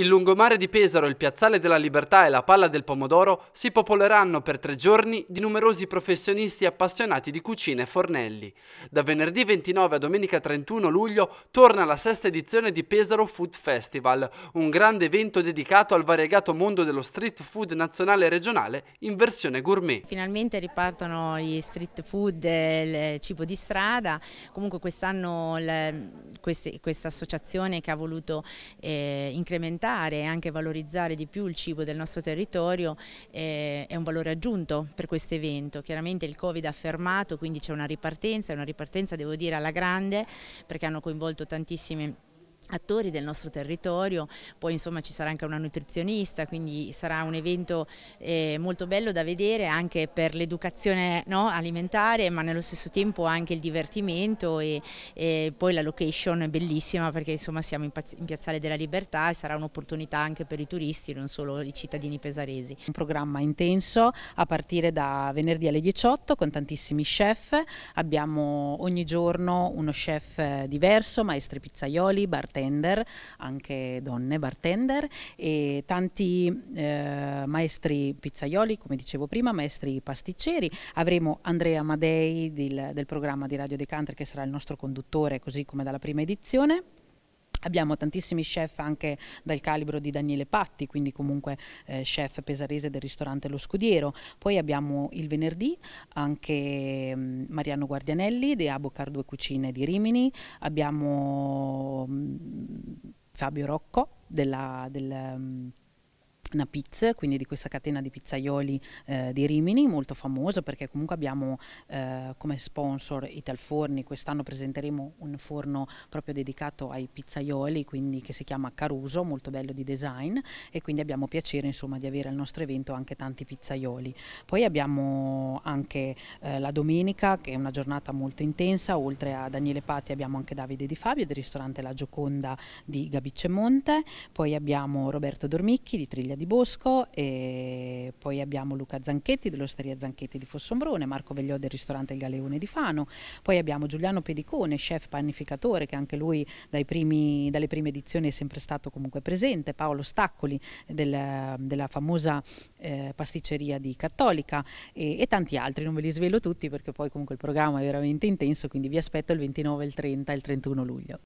Il lungomare di Pesaro, il Piazzale della Libertà e la Palla del Pomodoro si popoleranno per tre giorni di numerosi professionisti appassionati di cucina e fornelli. Da venerdì 29 a domenica 31 luglio torna la sesta edizione di Pesaro Food Festival, un grande evento dedicato al variegato mondo dello street food nazionale e regionale in versione gourmet. Finalmente ripartono gli street food, il cibo di strada, comunque quest'anno questa associazione che ha voluto eh, incrementare valorizzare e anche valorizzare di più il cibo del nostro territorio eh, è un valore aggiunto per questo evento. Chiaramente il Covid ha fermato, quindi c'è una ripartenza, è una ripartenza devo dire alla grande perché hanno coinvolto tantissime persone attori del nostro territorio, poi insomma ci sarà anche una nutrizionista, quindi sarà un evento eh, molto bello da vedere anche per l'educazione no, alimentare ma nello stesso tempo anche il divertimento e, e, poi la location è bellissima perché insomma siamo in, in Piazzale della Libertà e sarà un'opportunità anche per i turisti, non solo i cittadini pesaresi. Un programma intenso a partire da venerdì alle 18 con tantissimi chef, abbiamo ogni giorno uno chef diverso, maestri pizzaioli, bartender, bartender, anche donne bartender e tanti eh, maestri pizzaioli, come dicevo prima, maestri pasticceri. Avremo Andrea Madei del, del programma di Radio De Country che sarà il nostro conduttore così come dalla prima edizione. Abbiamo tantissimi chef anche dal calibro di Daniele Patti, quindi comunque eh, chef pesarese del ristorante Lo Scudiero. Poi abbiamo il venerdì anche mh, mm, Mariano Guardianelli di Abocar Due Cucine di Rimini, abbiamo mh, mm, Fabio Rocco della, del, mm, una pizza, quindi di questa catena di pizzaioli eh, di Rimini, molto famosa perché comunque abbiamo eh, come sponsor Italforni, quest'anno presenteremo un forno proprio dedicato ai pizzaioli, quindi che si chiama Caruso, molto bello di design e quindi abbiamo piacere insomma di avere al nostro evento anche tanti pizzaioli. Poi abbiamo anche eh, la domenica che è una giornata molto intensa, oltre a Daniele Patti abbiamo anche Davide Di Fabio del ristorante La Gioconda di Gabicce Monte, poi abbiamo Roberto Dormicchi di Triglia di Bosco, poi abbiamo Luca Zanchetti dell'Osteria Zanchetti di Fossombrone, Marco Vegliò del ristorante Il Galeone di Fano, poi abbiamo Giuliano Pedicone, chef panificatore che anche lui primi, dalle prime edizioni è sempre stato comunque presente, Paolo Staccoli del, della famosa eh, pasticceria di Cattolica e, e, tanti altri, non ve li svelo tutti perché poi comunque il programma è veramente intenso, quindi vi aspetto il 29, il 30 e il 31 luglio.